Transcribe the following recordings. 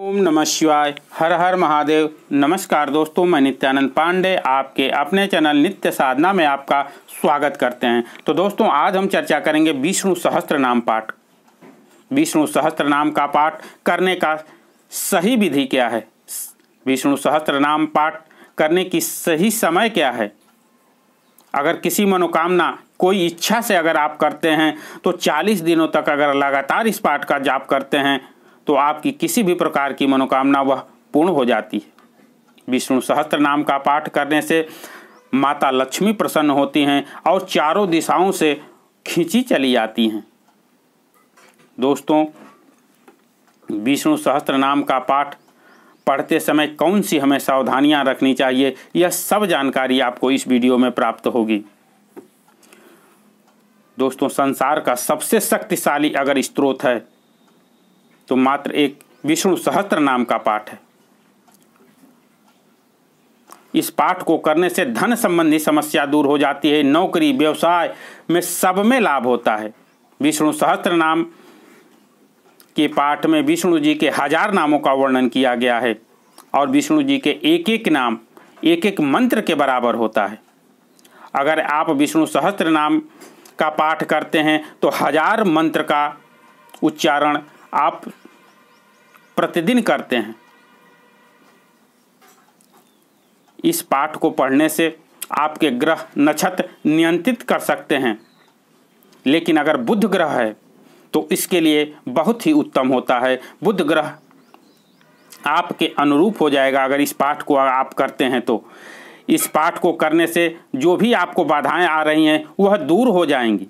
ओम नमः शिवाय हर हर महादेव नमस्कार दोस्तों मैं नित्यानंद पांडे आपके अपने चैनल नित्य साधना में आपका स्वागत करते हैं तो दोस्तों आज हम चर्चा करेंगे विष्णु सहस्त्र नाम पाठ विष्णु सहस्त्र नाम का पाठ करने का सही विधि क्या है विष्णु सहस्त्र नाम पाठ करने की सही समय क्या है अगर किसी मनोकामना कोई इच्छा से अगर आप करते हैं तो 40 दिनों तक अगर लगातार इस पाठ का जाप करते हैं तो आपकी किसी भी प्रकार की मनोकामना वह पूर्ण हो जाती है विष्णु सहस्त्र नाम का पाठ करने से माता लक्ष्मी प्रसन्न होती हैं और चारों दिशाओं से खींची चली जाती हैं दोस्तों विष्णु सहस्त्र नाम का पाठ पढ़ते समय कौन सी हमें सावधानियां रखनी चाहिए यह सब जानकारी आपको इस वीडियो में प्राप्त होगी दोस्तों संसार का सबसे शक्तिशाली अगर स्त्रोत है तो मात्र एक विष्णु सहस्त्र नाम का पाठ है इस पाठ को करने से धन संबंधी समस्या दूर हो जाती है नौकरी व्यवसाय में सब में लाभ होता है विष्णु सहस्त्र नाम के पाठ में विष्णु जी के हजार नामों का वर्णन किया गया है और विष्णु जी के एक एक नाम एक एक मंत्र के बराबर होता है अगर आप विष्णु सहस्त्र नाम का पाठ करते हैं तो हजार मंत्र का उच्चारण आप प्रतिदिन करते हैं इस पाठ को पढ़ने से आपके ग्रह नक्षत्र नियंत्रित कर सकते हैं लेकिन अगर बुध ग्रह है तो इसके लिए बहुत ही उत्तम होता है बुध ग्रह आपके अनुरूप हो जाएगा अगर इस पाठ को आप करते हैं तो इस पाठ को करने से जो भी आपको बाधाएं आ रही हैं वह दूर हो जाएंगी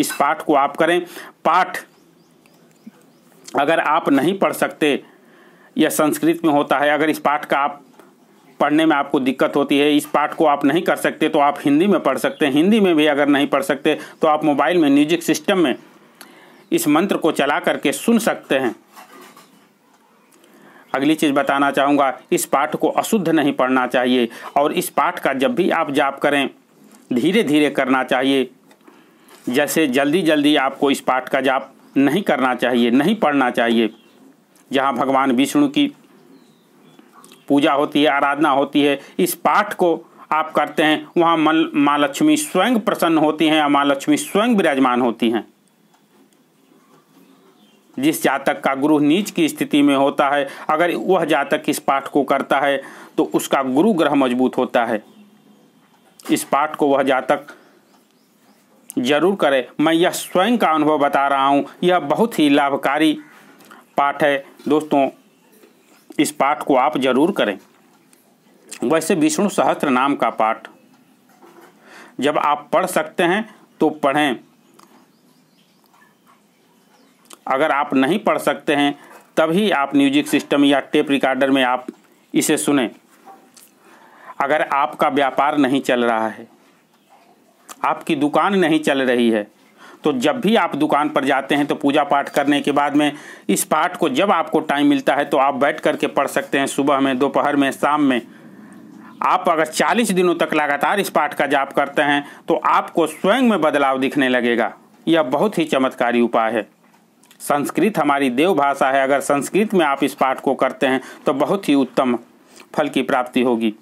इस पाठ को आप करें पाठ अगर आप नहीं पढ़ सकते यह संस्कृत में होता है अगर इस पाठ का आप पढ़ने में आपको दिक्कत होती है इस पाठ को आप नहीं कर सकते तो आप हिंदी में पढ़ सकते हैं हिंदी में भी अगर नहीं पढ़ सकते तो आप मोबाइल में म्यूजिक सिस्टम में इस मंत्र को चला करके सुन सकते हैं अगली चीज़ बताना चाहूँगा इस पाठ को अशुद्ध नहीं पढ़ना चाहिए और इस पाठ का जब भी आप जाप करें धीरे धीरे करना चाहिए जैसे जल्दी जल्दी आपको इस पाठ का जाप नहीं करना चाहिए नहीं पढ़ना चाहिए जहाँ भगवान विष्णु की पूजा होती है आराधना होती है इस पाठ को आप करते हैं वहाँ मल माँ लक्ष्मी स्वयं प्रसन्न होती हैं और माँ लक्ष्मी स्वयं विराजमान होती हैं जिस जातक का गुरु नीच की स्थिति में होता है अगर वह जातक इस पाठ को करता है तो उसका गुरु ग्रह मजबूत होता है इस पाठ को वह जातक जरूर करें मैं यह स्वयं का अनुभव बता रहा हूँ यह बहुत ही लाभकारी पाठ है दोस्तों इस पाठ को आप जरूर करें वैसे विष्णु सहस्त्र नाम का पाठ जब आप पढ़ सकते हैं तो पढ़ें अगर आप नहीं पढ़ सकते हैं तभी आप म्यूजिक सिस्टम या टेप रिकॉर्डर में आप इसे सुने अगर आपका व्यापार नहीं चल रहा है आपकी दुकान नहीं चल रही है तो जब भी आप दुकान पर जाते हैं तो पूजा पाठ करने के बाद में इस पाठ को जब आपको टाइम मिलता है तो आप बैठ करके पढ़ सकते हैं सुबह में दोपहर में शाम में आप अगर 40 दिनों तक लगातार इस पाठ का जाप करते हैं तो आपको स्वयं में बदलाव दिखने लगेगा यह बहुत ही चमत्कारी उपाय है संस्कृत हमारी देव भाषा है अगर संस्कृत में आप इस पाठ को करते हैं तो बहुत ही उत्तम फल की प्राप्ति होगी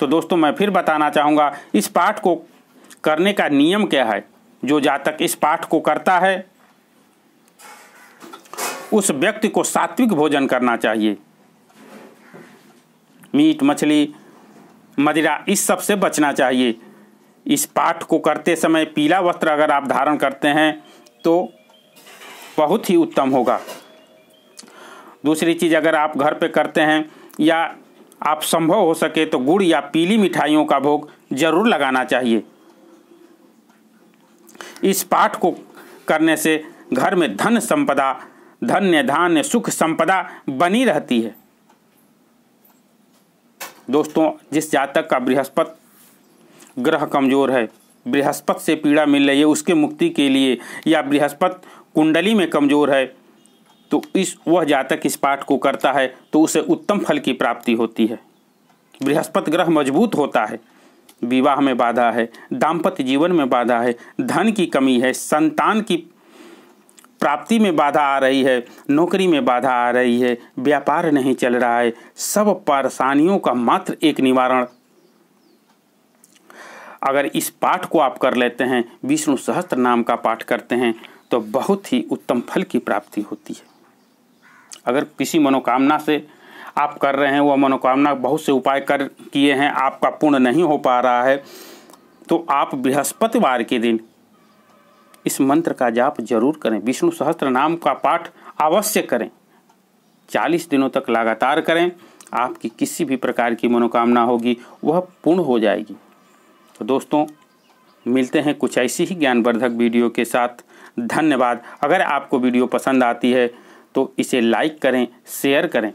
तो दोस्तों मैं फिर बताना चाहूँगा इस पाठ को करने का नियम क्या है जो जातक इस पाठ को करता है उस व्यक्ति को सात्विक भोजन करना चाहिए मीट मछली मदिरा इस सब से बचना चाहिए इस पाठ को करते समय पीला वस्त्र अगर आप धारण करते हैं तो बहुत ही उत्तम होगा दूसरी चीज़ अगर आप घर पे करते हैं या आप संभव हो सके तो गुड़ या पीली मिठाइयों का भोग जरूर लगाना चाहिए इस पाठ को करने से घर में धन संपदा धन्य धान्य सुख संपदा बनी रहती है दोस्तों जिस जातक का बृहस्पत ग्रह कमजोर है बृहस्पत से पीड़ा मिल रही है उसके मुक्ति के लिए या बृहस्पत कुंडली में कमजोर है तो इस वह जातक इस पाठ को करता है तो उसे उत्तम फल की प्राप्ति होती है बृहस्पत ग्रह मजबूत होता है विवाह में बाधा है दाम्पत्य जीवन में बाधा है धन की कमी है संतान की प्राप्ति में बाधा आ रही है नौकरी में बाधा आ रही है व्यापार नहीं चल रहा है सब परेशानियों का मात्र एक निवारण अगर इस पाठ को आप कर लेते हैं विष्णु सहस्त्र नाम का पाठ करते हैं तो बहुत ही उत्तम फल की प्राप्ति होती है अगर किसी मनोकामना से आप कर रहे हैं वह मनोकामना बहुत से उपाय कर किए हैं आपका पूर्ण नहीं हो पा रहा है तो आप बृहस्पतिवार के दिन इस मंत्र का जाप जरूर करें विष्णु सहस्त्र नाम का पाठ अवश्य करें चालीस दिनों तक लगातार करें आपकी किसी भी प्रकार की मनोकामना होगी वह पूर्ण हो जाएगी तो दोस्तों मिलते हैं कुछ ऐसी ही ज्ञानवर्धक वीडियो के साथ धन्यवाद अगर आपको वीडियो पसंद आती है तो इसे लाइक करें शेयर करें